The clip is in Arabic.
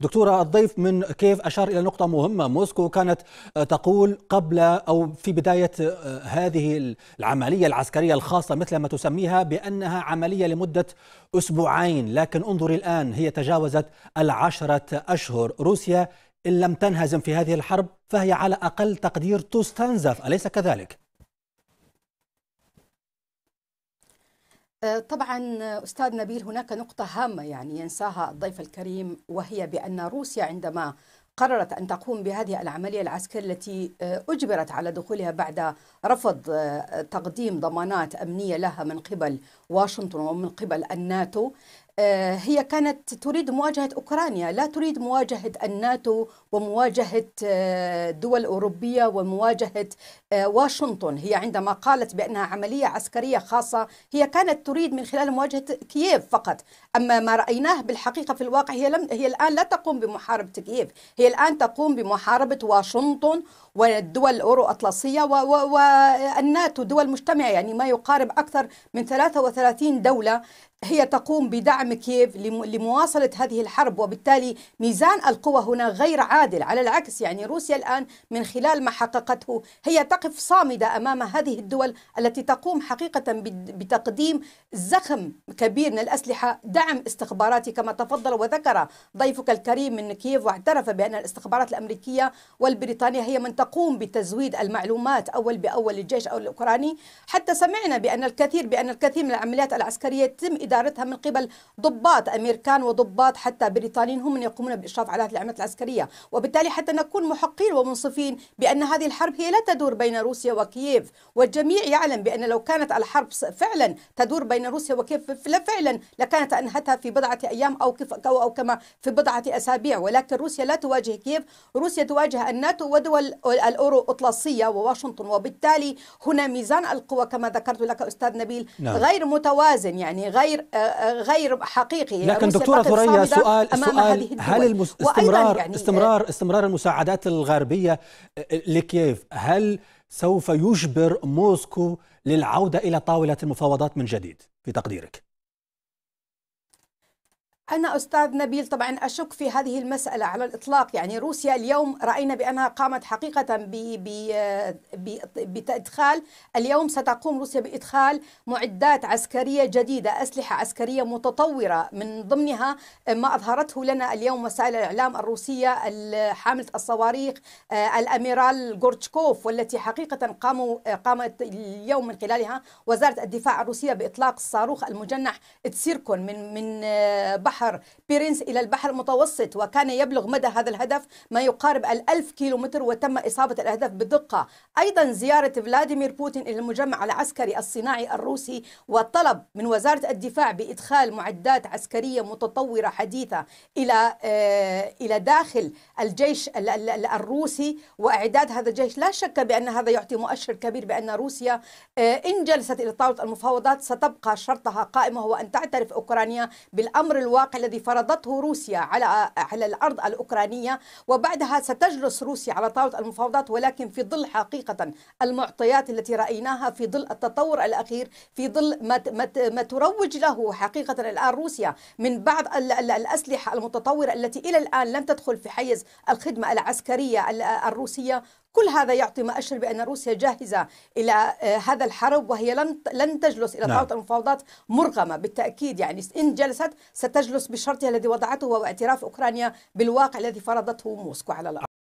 دكتورة الضيف من كيف أشار إلى نقطة مهمة موسكو كانت آه، تقول قبل أو في بداية آه، هذه العملية العسكرية الخاصة مثل ما تسميها بأنها عملية لمدة أسبوعين لكن انظري الآن هي تجاوزت العشرة أشهر روسيا إن لم تنهزم في هذه الحرب فهي على أقل تقدير تستنزف أليس كذلك؟ آه، طبعا آه، استاذ نبيل هناك نقطه هامه يعني ينساها الضيف الكريم وهي بان روسيا عندما قررت ان تقوم بهذه العمليه العسكريه التي آه، اجبرت على دخولها بعد رفض تقديم ضمانات امنيه لها من قبل واشنطن ومن قبل الناتو آه، هي كانت تريد مواجهة أوكرانيا لا تريد مواجهة الناتو ومواجهة آه، دول أوروبية ومواجهة آه، واشنطن هي عندما قالت بأنها عملية عسكرية خاصة هي كانت تريد من خلال مواجهة كييف فقط أما ما رأيناه بالحقيقة في الواقع هي, لم هي الآن لا تقوم بمحاربة كييف هي الآن تقوم بمحاربة واشنطن والدول الأورو أطلسية والناتو دول مجتمعة يعني ما يقارب أكثر من 33 دولة هي تقوم بدعم دعم كييف لمواصلة هذه الحرب وبالتالي ميزان القوى هنا غير عادل على العكس يعني روسيا الآن من خلال ما حققته هي تقف صامدة أمام هذه الدول التي تقوم حقيقة بتقديم زخم كبير من الأسلحة دعم استخباراتي كما تفضل وذكر ضيفك الكريم من كييف واعترف بأن الاستخبارات الأمريكية والبريطانية هي من تقوم بتزويد المعلومات أول بأول للجيش أو الأوكراني حتى سمعنا بأن الكثير بأن الكثير من العمليات العسكرية يتم إدارتها من قبل ضباط أمريكان وضباط حتى بريطانيين هم من يقومون بإشراف على هذه العمليات العسكرية وبالتالي حتى نكون محقين ومنصفين بأن هذه الحرب هي لا تدور بين روسيا وكييف والجميع يعلم بأن لو كانت الحرب فعلا تدور بين روسيا وكييف فعلا لكانت أنهتها في بضعة أيام أو, أو كما في بضعة أسابيع ولكن روسيا لا تواجه كييف روسيا تواجه الناتو ودول الأورو أطلسية وواشنطن وبالتالي هنا ميزان القوى كما ذكرت لك أستاذ نبيل نعم. غير متوازن يعني غير آه، آه، غير حقيقي لكن دكتوره ثريا سؤال سؤال هل استمرار يعني استمرار استمرار المساعدات الغربيه آه، لكييف هل سوف يجبر موسكو للعوده الى طاوله المفاوضات من جديد في تقديرك؟ أنا أستاذ نبيل طبعا أشك في هذه المسألة على الإطلاق يعني روسيا اليوم رأينا بأنها قامت حقيقة بإدخال اليوم ستقوم روسيا بإدخال معدات عسكرية جديدة أسلحة عسكرية متطورة من ضمنها ما أظهرته لنا اليوم وسائل الإعلام الروسية حاملة الصواريخ آه، الأميرال غورتشكوف والتي حقيقة قاموا آه، قامت اليوم من خلالها وزارة الدفاع الروسية بإطلاق الصاروخ المجنح تسيركون من من آه، بحر البحر بيرنس إلى البحر المتوسط وكان يبلغ مدى هذا الهدف ما يقارب الألف كيلومتر وتم إصابة الأهداف بدقة أيضا زيارة فلاديمير بوتين إلى المجمع العسكري الصناعي الروسي والطلب من وزارة الدفاع بإدخال معدات عسكرية متطورة حديثة إلى آه، إلى داخل الجيش الروسي وإعداد هذا الجيش لا شك بأن هذا يعطي مؤشر كبير بأن روسيا آه، إن جلست إلى طاولة المفاوضات ستبقى شرطها قائمة هو أن تعترف أوكرانيا بالأمر الواقع الاتفاق الذي فرضته روسيا على على الارض الاوكرانيه وبعدها ستجلس روسيا على طاوله المفاوضات ولكن في ظل حقيقه المعطيات التي رايناها في ظل التطور الاخير في ظل ما ما تروج له حقيقه الان روسيا من بعض الاسلحه المتطوره التي الى الان لم تدخل في حيز الخدمه العسكريه الروسيه كل هذا يعطي مؤشر بأن روسيا جاهزة إلى آه، هذا الحرب وهي لن لن تجلس إلى نعم. طاولة المفاوضات مرغمة بالتأكيد يعني إن جلست ستجلس بشرطها الذي وضعته واعتراف أوكرانيا بالواقع الذي فرضته موسكو على الأرض